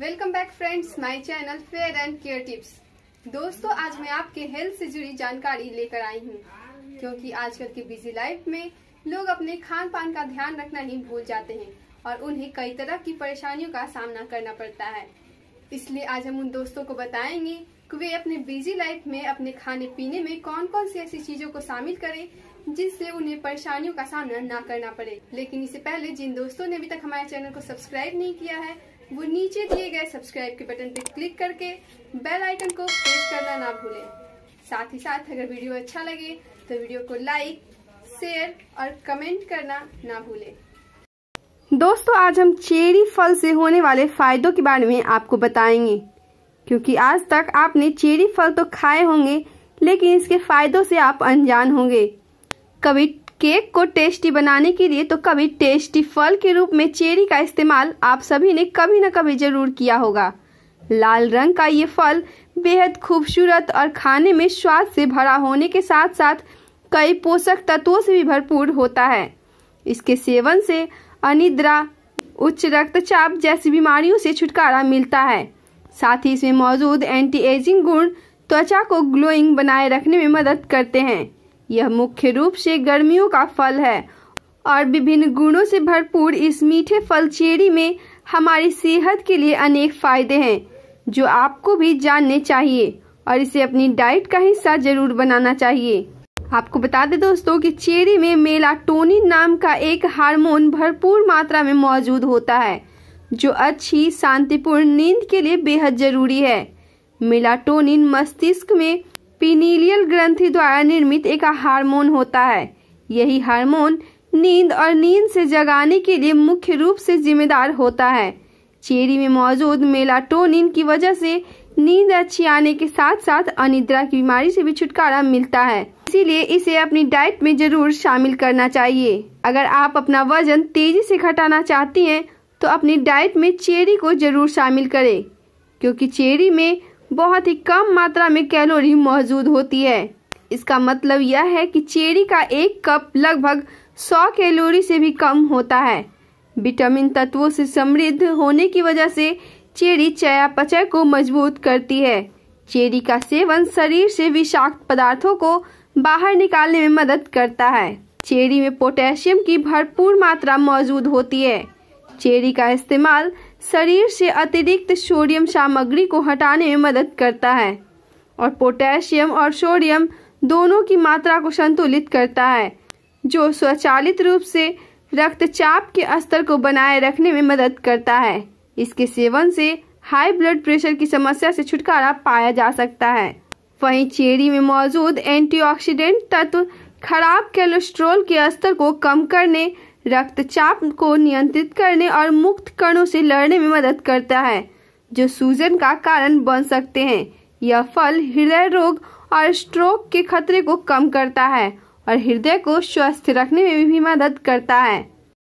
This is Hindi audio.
welcome back friends my channel fair and care tips दोस्तों आज मैं आपके हेल्थ से जुड़ी जानकारी लेकर आई हूँ क्योंकि आजकल की बिजी लाइफ में लोग अपने खान पान का ध्यान रखना ही भूल जाते हैं और उन्हें कई तरह की परेशानियों का सामना करना पड़ता है इसलिए आज हम उन दोस्तों को बताएंगे कि वे अपने बिजी लाइफ में अपने खाने पीने में कौन कौन सी ऐसी चीजों को शामिल करें जिससे उन्हें परेशानियों का सामना ना करना पड़े लेकिन इससे पहले जिन दोस्तों ने अभी तक हमारे चैनल को सब्सक्राइब नहीं किया है वो नीचे दिए गए सब्सक्राइब के बटन पर क्लिक करके बेल आइकन को प्रेस करना ना भूलें साथ ही साथ अगर वीडियो अच्छा लगे तो वीडियो को लाइक शेयर और कमेंट करना ना भूलें दोस्तों आज हम चेरी फल से होने वाले फायदों के बारे में आपको बताएंगे क्योंकि आज तक आपने चेरी फल तो खाए होंगे लेकिन इसके फायदों से आप अनजान होंगे कभी केक को टेस्टी बनाने के लिए तो कभी टेस्टी फल के रूप में चेरी का इस्तेमाल आप सभी ने कभी न कभी जरूर किया होगा लाल रंग का ये फल बेहद खूबसूरत और खाने में स्वाद से भरा होने के साथ साथ कई पोषक तत्वों से भी भरपूर होता है इसके सेवन से अनिद्रा उच्च रक्तचाप जैसी बीमारियों से छुटकारा मिलता है साथ ही इसमें मौजूद एंटी एजिंग गुण त्वचा को ग्लोइंग बनाए रखने में मदद करते हैं यह मुख्य रूप से गर्मियों का फल है और विभिन्न गुणों से भरपूर इस मीठे फल चेरी में हमारी सेहत के लिए अनेक फायदे हैं जो आपको भी जानने चाहिए और इसे अपनी डाइट का हिस्सा जरूर बनाना चाहिए आपको बता दें दोस्तों कि चेरी में मेलाटोनिन नाम का एक हार्मोन भरपूर मात्रा में मौजूद होता है जो अच्छी शांतिपूर्ण नींद के लिए बेहद जरूरी है मेलाटोनिन मस्तिष्क में पिनीलियल ग्रंथि द्वारा निर्मित एक हार्मोन होता है यही हार्मोन नींद और नींद से जगाने के लिए मुख्य रूप से जिम्मेदार होता है चेरी में मौजूद मेलाटोनिन की वजह से नींद अच्छी आने के साथ साथ अनिद्रा की बीमारी से भी छुटकारा मिलता है इसीलिए इसे अपनी डाइट में जरूर शामिल करना चाहिए अगर आप अपना वजन तेजी से घटाना चाहती हैं तो अपनी डाइट में चेरी को जरूर शामिल करें क्योंकि चेरी में बहुत ही कम मात्रा में कैलोरी मौजूद होती है इसका मतलब यह है कि चेरी का एक कप लगभग 100 कैलोरी से भी कम होता है विटामिन तत्वों से समृद्ध होने की वजह से चेरी चयापचय को मजबूत करती है चेरी का सेवन शरीर से विषाक्त पदार्थों को बाहर निकालने में मदद करता है चेरी में पोटेशियम की भरपूर मात्रा मौजूद होती है चेरी का इस्तेमाल शरीर से अतिरिक्त सोडियम सामग्री को हटाने में मदद करता है और पोटेशियम और सोडियम दोनों की मात्रा को संतुलित करता है जो स्वचालित रूप से रक्तचाप के स्तर को बनाए रखने में मदद करता है इसके सेवन से हाई ब्लड प्रेशर की समस्या से छुटकारा पाया जा सकता है वहीं चेरी में मौजूद एंटीऑक्सीडेंट तत्व खराब कोलेस्ट्रॉल के स्तर को कम करने रक्तचाप को नियंत्रित करने और मुक्त कणों से लड़ने में मदद करता है जो सूजन का कारण बन सकते हैं यह फल हृदय रोग और स्ट्रोक के खतरे को कम करता है और हृदय को स्वस्थ रखने में भी मदद करता है